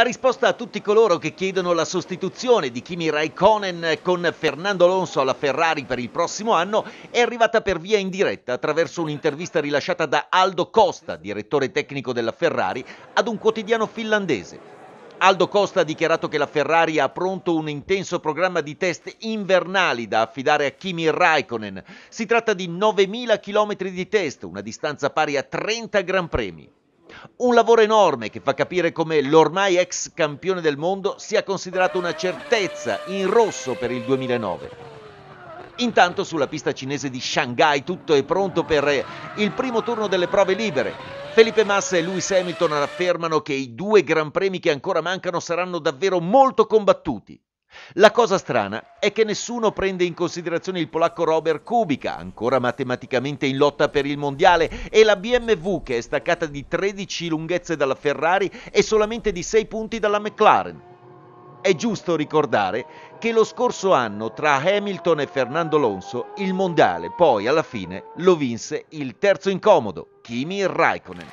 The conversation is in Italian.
La risposta a tutti coloro che chiedono la sostituzione di Kimi Raikkonen con Fernando Alonso alla Ferrari per il prossimo anno è arrivata per via in diretta attraverso un'intervista rilasciata da Aldo Costa, direttore tecnico della Ferrari, ad un quotidiano finlandese. Aldo Costa ha dichiarato che la Ferrari ha pronto un intenso programma di test invernali da affidare a Kimi Raikkonen. Si tratta di 9.000 km di test, una distanza pari a 30 Gran Premi. Un lavoro enorme che fa capire come l'ormai ex campione del mondo sia considerato una certezza in rosso per il 2009. Intanto sulla pista cinese di Shanghai tutto è pronto per eh, il primo turno delle prove libere. Felipe Massa e Lewis Hamilton affermano che i due gran premi che ancora mancano saranno davvero molto combattuti. La cosa strana è che nessuno prende in considerazione il polacco Robert Kubica, ancora matematicamente in lotta per il mondiale, e la BMW che è staccata di 13 lunghezze dalla Ferrari e solamente di 6 punti dalla McLaren. È giusto ricordare che lo scorso anno tra Hamilton e Fernando Alonso il mondiale poi alla fine lo vinse il terzo incomodo, Kimi Raikkonen.